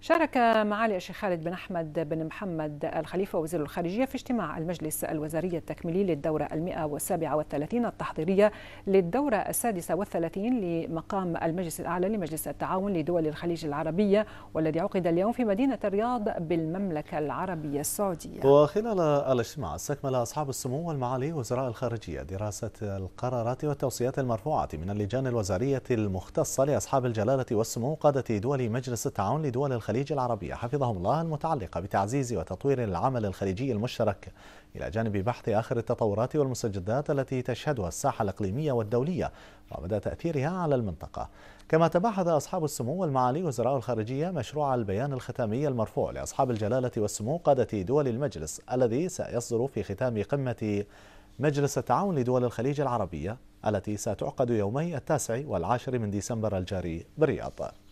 شارك معالي الشيخ خالد بن أحمد بن محمد الخليفة وزير الخارجية في اجتماع المجلس الوزاري التكميلي للدورة المئة والسابعة والثلاثين التحضيرية للدورة السادسة والثلاثين لمقام المجلس الأعلى لمجلس التعاون لدول الخليج العربية والذي عقد اليوم في مدينة الرياض بالمملكة العربية السعودية وخلال الاجتماع استكمل أصحاب السمو والمعالي وزراء الخارجية دراسة القرارات والتوصيات المرفوعة من اللجان الوزارية المختصة لأصحاب الجلالة والسمو قادة دول مجلس التعاون لدول الخليج الخليج العربية حفظهم الله المتعلقة بتعزيز وتطوير العمل الخليجي المشترك إلى جانب بحث آخر التطورات والمستجدات التي تشهدها الساحة الإقليمية والدولية ومدى تأثيرها على المنطقة كما تباحث أصحاب السمو والمعالي وزراء الخارجية مشروع البيان الختامي المرفوع لأصحاب الجلالة والسمو قادة دول المجلس الذي سيصدر في ختام قمة مجلس التعاون لدول الخليج العربية التي ستعقد يومي التاسع والعاشر من ديسمبر الجاري بالرياض